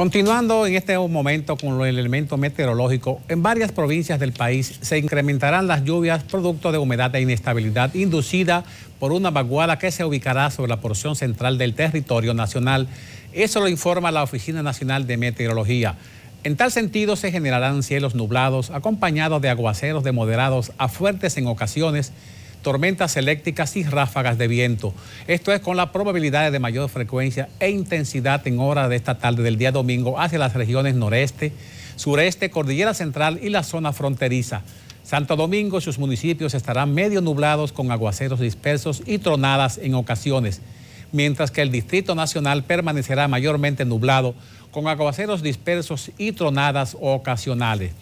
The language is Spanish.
Continuando en este momento con el elemento meteorológico, en varias provincias del país se incrementarán las lluvias producto de humedad e inestabilidad inducida por una vaguada que se ubicará sobre la porción central del territorio nacional. Eso lo informa la Oficina Nacional de Meteorología. En tal sentido, se generarán cielos nublados acompañados de aguaceros de moderados a fuertes en ocasiones tormentas eléctricas y ráfagas de viento. Esto es con las probabilidades de mayor frecuencia e intensidad en horas de esta tarde del día domingo hacia las regiones noreste, sureste, cordillera central y la zona fronteriza. Santo Domingo y sus municipios estarán medio nublados con aguaceros dispersos y tronadas en ocasiones, mientras que el Distrito Nacional permanecerá mayormente nublado con aguaceros dispersos y tronadas ocasionales.